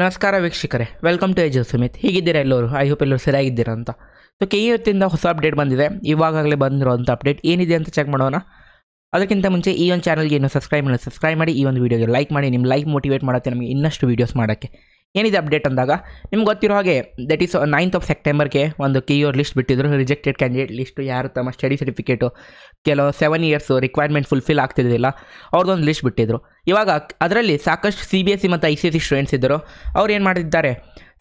ನಮಸ್ಕಾರ ವೀಕ್ಷಕರೇ welcome to ಏಜ್ ಸುಮಿತ್ ಹೀಗಿದ್ದೀರಾ ಎಲ್ಲರೂ ಐ ಹೋಪ್ ಎಲ್ಲರೂ ಸರಿಯಾಗಿದ್ದೀರಾ ಅಂತ ಸೊ ಕೆ ಇವತ್ತಿಂದ ಹೊಸ ಅಪ್ಡೇಟ್ ಬಂದಿದೆ ಇವಾಗಲೇ ಬಂದಿರೋಂಥ ಅಪ್ಡೇಟ್ ಏನಿದೆ ಅಂತ ಚೆಕ್ ಮಾಡೋಣ ಅದಕ್ಕಿಂತ ಮುಂಚೆ ಈ ಒಂದು ಚಾನಲ್ಗೆ ಇನ್ನೂ ಸಬ್ಸ್ಕ್ರೈಬ್ ಮಾಡಿ ಸಬ್ಸ್ಕ್ರೈಬ್ ಮಾಡಿ ಈ ಒಂದು ವೀಡಿಯೋಗೆ ಲೈಕ್ ಮಾಡಿ ನಿಮ್ಮ ಲೈಕ್ ಮೋಟಿವೇಟ್ ಮಾಡುತ್ತೆ ನಮಗೆ ಇನ್ನಷ್ಟು ವೀಡಿಯೋಸ್ ಮಾಡೋಕ್ಕೆ ಏನಿದೆ ಅಪ್ಡೇಟ್ ಅಂದಾಗ ನಿಮ್ಗೆ ಗೊತ್ತಿರೋ ಹಾಗೆ ದಟ್ ಈಸ್ ನೈನ್ತ್ ಆಫ್ ಸೆಪ್ಟೆಂಬರ್ಗೆ ಒಂದು ಕೀಯೋರ್ ಲಿಸ್ಟ್ ಬಿಟ್ಟಿದ್ರು ರಿಜೆಕ್ಟೆಡ್ ಕ್ಯಾಂಡಿಡೇಟ್ ಲಿಸ್ಟು ಯಾರು ತಮ್ಮ ಸ್ಟಡಿ ಸರ್ಟಿಫಿಕೇಟು ಕೆಲವು ಸೆವೆನ್ ಇಯರ್ಸ್ ರಿಕ್ವೈರ್ಮೆಂಟ್ ಫುಲ್ಫಿಲ್ ಆಗ್ತಿದ್ದಿಲ್ಲ ಅವ್ರದ್ದೊಂದು ಲಿಸ್ಟ್ ಬಿಟ್ಟಿದ್ರು ಇವಾಗ ಅದರಲ್ಲಿ ಸಾಕಷ್ಟು ಸಿ ಬಿ ಎಸ್ ಸಿ ಮತ್ತು I C S C students ಇದ್ದರು ಅವ್ರು ಏನು ಮಾಡ್ತಿದ್ದಾರೆ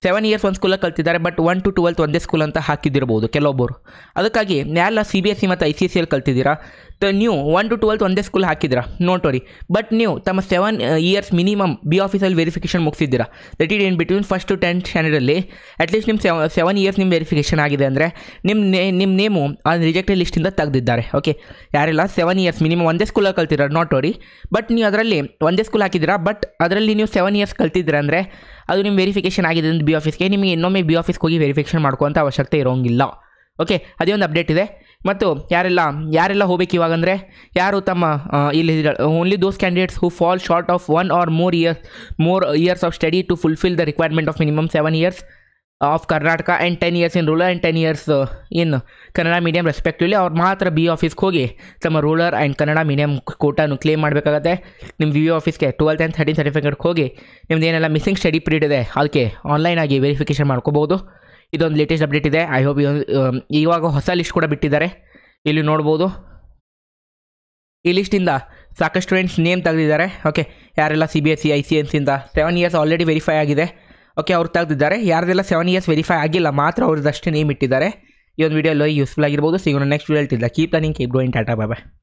ಸೆವೆನ್ ಇಯರ್ಸ್ ಒಂದು ಸ್ಕೂಲಲ್ಲಿ ಕಲ್ತಿದ್ದಾರೆ ಬಟ್ ಒನ್ ಟು ಟ್ವೆಲ್ತ್ ಒಂದೇ ಸ್ಕೂಲ್ ಅಂತ ಹಾಕಿದ್ದಿರ್ಬೋದು ಕೆಲವೊಬ್ಬರು ಅದಕ್ಕಾಗಿ ಯಾರೆಲ್ಲ ಸಿ ಬಿ ಎಸ್ ಸಿ ಮತ್ತು ಐ ಸಿ ಎಸ್ ಸಿಯಲ್ಲಿ ಕಲ್ತಿದ್ದೀರಾ ತ ನೀವು ಒನ್ ಟು ಟ್ವೆಲ್ತ್ ಒಂದೇ ಸ್ಕೂಲ್ ಹಾಕಿದ್ದೀರಾ ನೋಟೋರಿ ಬಟ್ ನೀವು ತಮ್ಮ ಸೆವೆನ್ ಇಯರ್ಸ್ ಮಿನಿಮಮ್ ಬಿ ಆಫೀಸಲ್ಲಿ ವೆರಿಫಿಕೇಷನ್ ಮುಗಿಸಿದ್ದೀರಾ that it in between first to tenth ಸ್ಟ್ಯಾಂಡರ್ಡಲ್ಲಿ ಅಟ್ಲೀಸ್ಟ್ ನಿಮ್ಮ ಸೆವ ಸೆವೆನ್ ಇಯರ್ಸ್ ನಿಮ್ಮ ವೆರಿಫಿಕೇಷನ್ ಆಗಿದೆ ಅಂದರೆ ನಿಮ್ಮ ನೇ ನಿಮ್ಮ ನೇಮು ಆ ರಿಜೆಕ್ಟೆಡ್ ಲಿಸ್ಟಿಂದ ತೆಗೆದಿದ್ದಾರೆ ಓಕೆ ಯಾರೆಲ್ಲ ಸೆವೆನ್ ಇಯರ್ಸ್ ಮಿನಿಮಮ್ ಒಂದೇ ಸ್ಕೂಲಲ್ಲಿ ಕಲ್ತಿರೋ ನೋಟೋರಿ ಬಟ್ ನೀವು ಅದರಲ್ಲಿ ಒಂದೇ ಸ್ಕೂಲ್ ಹಾಕಿದ್ದೀರಾ ಬಟ್ ಅದರಲ್ಲಿ ನೀವು ಸೆವೆನ್ ಇಯರ್ಸ್ ಕಲ್ತಿದ್ದೀರಾ ಅಂದರೆ ಅದು ನಿಮ್ಮ ವೆರಿಫಿಕೇಷನ್ ಆಗಿದೆ ಅಂದ್ರೆ ಬಿ ಆಫೀಸ್ಗೆ ನಿಮಗೆ ಇನ್ನೊಮ್ಮೆ ಬಿ ಆಫೀಸ್ಗೆ ಹೋಗಿ ವೆರಿಫಿಕೇಷನ್ ಮಾಡ್ಕೊಂತ ಅವಶ್ಯಕತೆ ಇರೋಂಗಿಲ್ಲ ಓಕೆ ಅದೇ ಒಂದು ಅಪ್ಡೇಟ್ ಇದೆ ಮತ್ತು ಯಾರೆಲ್ಲ ಯಾರೆಲ್ಲ ಹೋಗ್ಬೇಕು ಇವಾಗ ಅಂದರೆ ಯಾರು ತಮ್ಮ ಇಲ್ಲಿ only those candidates who fall short of one or more years more years of study to fulfil the requirement of minimum seven years of Karnataka and ten years in rural and ten years in Kannada medium respectively ಅವ್ರು ಮಾತ್ರ B ಆಫೀಸ್ಗೆ ಹೋಗಿ ತಮ್ಮ rural and Kannada medium ಕೋಟಾನು claim ಮಾಡಬೇಕಾಗತ್ತೆ ನಿಮ್ಮ V ಆಫೀಸ್ಗೆ twelfth and thirteen ಸರ್ಟಿಫಿಕೇಟ್ಗೆ ಹೋಗಿ ನಿಮ್ದು ಏನೆಲ್ಲ ಮಿಸ್ಸಿಂಗ್ ಸ್ಟಡಿ ಪೀರಿಯಡ್ ಇದೆ ಅದಕ್ಕೆ ಆನ್ಲೈನ್ ಆಗಿ ವೆರಿಫಿಕೇಷನ್ ಮಾಡ್ಕೋಬೋದು ಇದೊಂದು ಲೇಟೆಸ್ಟ್ ಅಪ್ಡೇಟ್ ಇದೆ ಐ ಹೋಪ್ ಇವಾಗ ಹೊಸ ಲಿಸ್ಟ್ ಕೂಡ ಬಿಟ್ಟಿದ್ದಾರೆ ಇಲ್ಲಿ ನೋಡ್ಬೋದು ಈ ಲಿಸ್ಟಿಂದ ಸಾಕಷ್ಟು ಸ್ಟೂಡೆಂಟ್ಸ್ ನೇಮ್ ತೆಗೆದಿದ್ದಾರೆ ಓಕೆ ಯಾರೆಲ್ಲ C B S C I C ಎನ್ಸಿಂದ ಸೆವೆನ್ ಇಯರ್ಸ್ ಆಲ್ರೆಡಿ ವೆರಿಫೈ ಆಗಿದೆ ಓಕೆ ಅವ್ರು ತೆಗೆದಿದ್ದಾರೆ ಯಾರ್ದೆಲ್ಲ ಸೆವೆನ್ ಇಯರ್ಸ್ ವೆರಿಫೈ ಆಗಿಲ್ಲ ಮಾತ್ರ ಅವ್ರದ್ದಷ್ಟೇ ನೇಮ್ ಇಟ್ಟಿದ್ದಾರೆ ಈ ಒಂದು ವೀಡಿಯೋ ಲೋ ಯೂಸ್ಫುಲ್ ಆಗಿರ್ಬೋದು ಸಿಗೋಣ ನೆಕ್ಸ್ಟ್ ವಿಡಿಯೋ ಹೇಳ್ತಿದ್ದ ಕೀಪ್ ಲರ್ನಿಂಗ್ ಕೀಪ್ ಡೋಯಿಂಗ್ ಟಾಟಾ ಬಾಬಾ